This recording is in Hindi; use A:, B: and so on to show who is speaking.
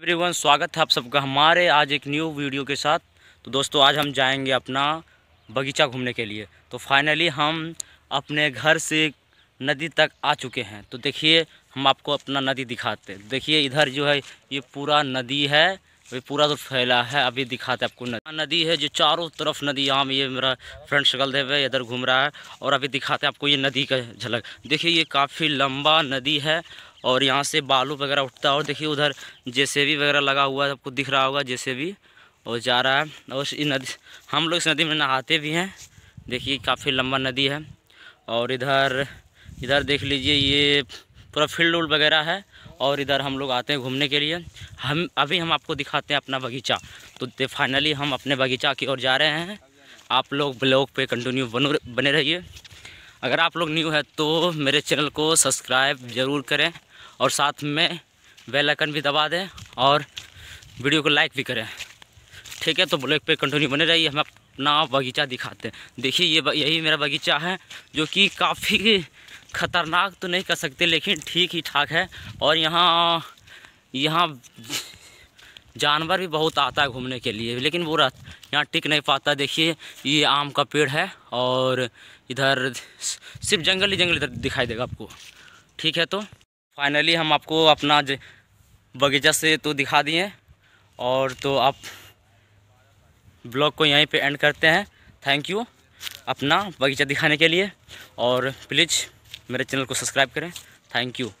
A: एवरीवन स्वागत है आप सबका हमारे आज एक न्यू वीडियो के साथ तो दोस्तों आज हम जाएंगे अपना बगीचा घूमने के लिए तो फाइनली हम अपने घर से नदी तक आ चुके हैं तो देखिए हम आपको अपना नदी दिखाते हैं देखिए इधर जो है ये पूरा नदी है अभी पूरा तो फैला है अभी दिखाते आपको नदी नदी है जो चारों तरफ नदी यहाँ में ये मेरा फ्रेंड शकल देव है इधर घूम रहा है और अभी दिखाते हैं आपको ये नदी का झलक देखिए ये काफ़ी लंबा नदी है और यहाँ से बालू वगैरह उठता है और देखिए उधर जैसे भी वगैरह लगा हुआ है आपको दिख रहा होगा जैसे भी और जा रहा है और इस नदी हम लोग इस नदी में नहाते भी हैं देखिए काफ़ी लंबा नदी है और इधर इधर देख लीजिए ये पूरा फील्ड उल्ड वगैरह है और इधर हम लोग आते हैं घूमने के लिए हम अभी हम आपको दिखाते हैं अपना बगीचा तो फाइनली हम अपने बगीचा की ओर जा रहे हैं आप लोग ब्लॉग पे कंटिन्यू बनो बने रहिए अगर आप लोग न्यू है तो मेरे चैनल को सब्सक्राइब ज़रूर करें और साथ में बेल आइकन भी दबा दें और वीडियो को लाइक भी करें ठीक है तो ब्लॉग पे कंटिन्यू बने रहिए हम अपना बगीचा दिखाते हैं देखिए ये यही मेरा बगीचा है जो कि काफ़ी ख़तरनाक तो नहीं कर सकते लेकिन ठीक ही ठाक है और यहाँ यहाँ जानवर भी बहुत आता है घूमने के लिए लेकिन वो रह यहाँ टिक नहीं पाता देखिए ये आम का पेड़ है और इधर सिर्फ जंगल ही जंगल इधर दिखाई देगा आपको ठीक है तो फाइनली हम आपको अपना बगीचा से तो दिखा दिए और तो आप ब्लॉग को यहीं पे एंड करते हैं थैंक यू अपना बगीचा दिखाने के लिए और प्लीज़ मेरे चैनल को सब्सक्राइब करें थैंक यू